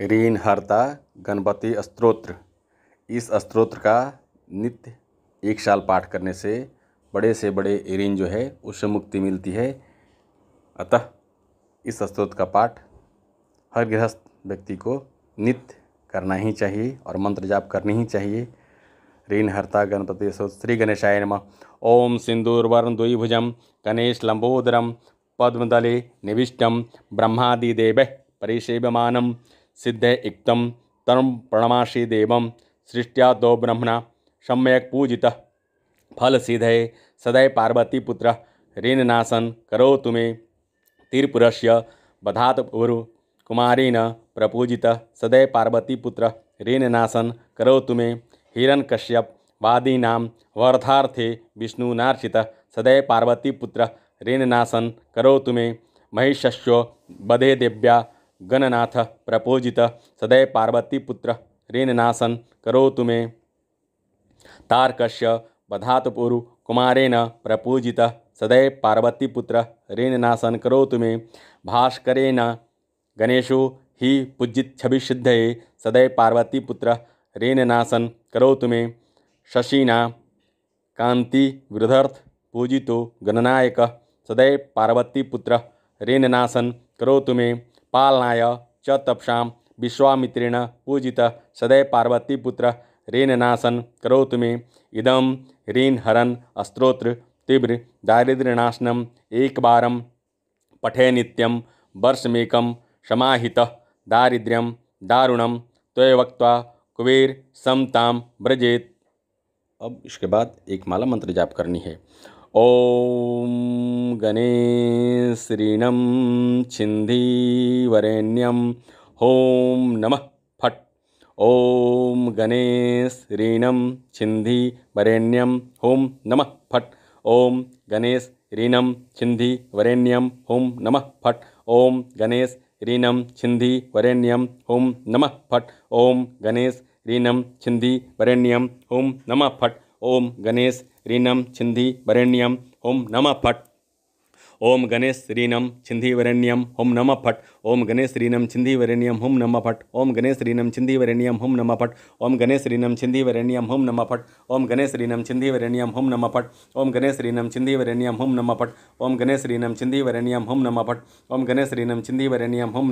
ऋणहर्ता गणपति स्त्रोत्र इस स्त्रोत्र का नित्य एक साल पाठ करने से बड़े से बड़े ऋण जो है उससे मुक्ति मिलती है अतः इस स्त्रोत्र का पाठ हर गृहस्थ व्यक्ति को नित्य करना ही चाहिए और मंत्र जाप करनी ही चाहिए ऋणहर्ता गणपति श्री गणेशाय नम ओम वर्ण द्विभुज गणेश लंबोदरम पद्मदले निविष्टम ब्रह्मादिदेव परिसेवमानम सिद्धे इक्त तम प्रणमाशि देव सृष्टिया दो ब्रह्मणा सम्यक पूजिता फल सिद्धे सदैव पार्वतीपुत्र ऋणनाशन करो तुम्हें से बधात उरु कुमारीन प्रपूजित सदैव पार्वतीपुत्र ऋणनाशन करो तुम्हें हिरण्यकश्यप वादीनाम वर्थार्थे विष्णुनार्चित सदैव पार्वतीपुत्र ऋणनाशन करो तुमे महिष्यो बधे दिव्या गणनाथ प्रपोजित सदैव पार्वतीपुत्र ऋणनाशन करो मे तारकश्य बधातपुरु कुमारेन प्रपूजित सदैव पार्वतीपुत्र ऋणनाशन करो तुमे भास्करेण गणेशो हि पूजित सदै सदैव पार्वतीपुत्र ऋणनाशन करो तुमे शशिना कांति वृद्धर्थ पूजितो गणनायक सदैव पार्वतीपुत्र ऋणनाशन करो तुमे पालनाय च तपषां विश्वामित्रेण पूजितः सदैव पार्वतीपुत्र ऋणनाशन करोतु मे इदम ऋण हरन अस्त्रोत्र तीव्र दारिद्र्यनाशनम एक बार पठे नित्यम वर्षमेकम समाहित दारिद्र्यम दारुणम तय वक्ता कुबेर समताम व्रजेत अब इसके बाद एक माला मंत्र जाप करनी है गणेश ऋणं छिन्धी वरेण्यं हुं नमः फट् ॐ गणेश रिणं छिन्धी वरेण्यं हुं नमः फट् ॐ गणेश ऋनं छिन्धी वरेण्यं हुं नमः फट् ॐ गणेश रिनं छिन्धि वरेण्यं हुं नमः फट् ॐ गणेश रिनं छिन्धि वरेण्यं हुं नमः फट् ओम गणेश रीनम छिंदी वरेण्यम ओम नम फट ओम गणेश रीनम छिंदी वरेण्यम होम नम फट ओम गणेश रीनम छिंदी वरेण्यम होम नम फट ओम गणेश रीनम छिंदी वरेण्यम होम नम फट ओम गणेश रीनम छिंदी वरेण्यम होम नम फट ओम गणेश रीनम छिंदी वरेण्यम होम नम फट ओम गणेश रीनम छिंदी वरेण्यम होम नम फट ओम गणेश रीनम छिंदी वरेण्यम होम नम फट ओम गणेश रीनम छिंदी वरेण्यम होम